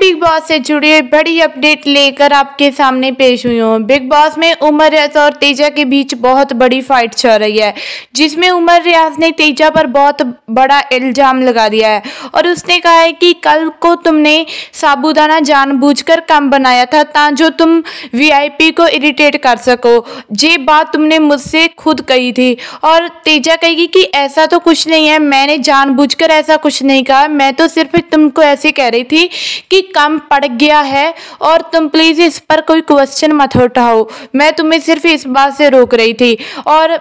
big boss से जुड़ी बड़ी अपडेट लेकर आपके सामने पेश हुई हूँ बिग बॉस में उमर रियाज और तेजा के बीच बहुत बड़ी फाइट चल रही है जिसमें उमर रियाज ने तेजा पर बहुत बड़ा इल्ज़ाम लगा दिया है और उसने कहा है कि कल को तुमने साबुदाना जानबूझकर कम बनाया था ता जो तुम वी को इरीटेट कर सको ये बात तुमने मुझसे खुद कही थी और तेजा कहेगी कि ऐसा तो कुछ नहीं है मैंने जानबूझकर ऐसा कुछ नहीं कहा मैं तो सिर्फ तुमको ऐसे कह रही थी कि कम पड़ गया है और तुम प्लीज़ इस पर कोई क्वेश्चन मत उठाओ मैं तुम्हें सिर्फ इस बात से रोक रही थी और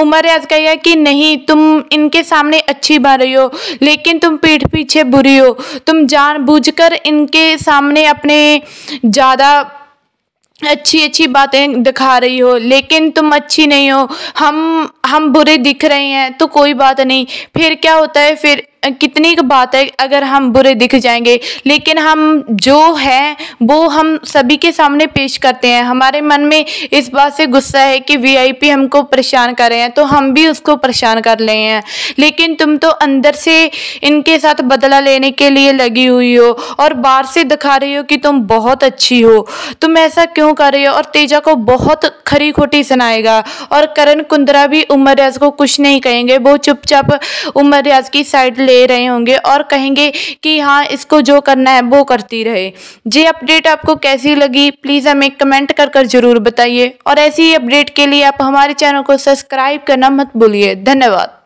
उमर याद कहिया कि नहीं तुम इनके सामने अच्छी बन रही हो लेकिन तुम पीठ पीछे बुरी हो तुम जानबूझकर इनके सामने अपने ज़्यादा अच्छी अच्छी बातें दिखा रही हो लेकिन तुम अच्छी नहीं हो हम हम बुरे दिख रहे हैं तो कोई बात नहीं फिर क्या होता है फिर कितनी बात है अगर हम बुरे दिख जाएंगे लेकिन हम जो हैं वो हम सभी के सामने पेश करते हैं हमारे मन में इस बात से गुस्सा है कि वीआईपी हमको परेशान कर रहे हैं तो हम भी उसको परेशान कर रहे हैं लेकिन तुम तो अंदर से इनके साथ बदला लेने के लिए लगी हुई हो और बाहर से दिखा रही हो कि तुम बहुत अच्छी हो तुम ऐसा क्यों कर रही हो और तेजा को बहुत खरी खोटी सुनाएगा और करण कुंद्रा भी उमर रियाज को कुछ नहीं कहेंगे वो चुपचाप उमर रियाज की साइड ले रहे होंगे और कहेंगे कि हाँ इसको जो करना है वो करती रहे ये अपडेट आपको कैसी लगी प्लीज़ हमें कमेंट कर कर ज़रूर बताइए और ऐसी ही अपडेट के लिए आप हमारे चैनल को सब्सक्राइब करना मत भूलिए धन्यवाद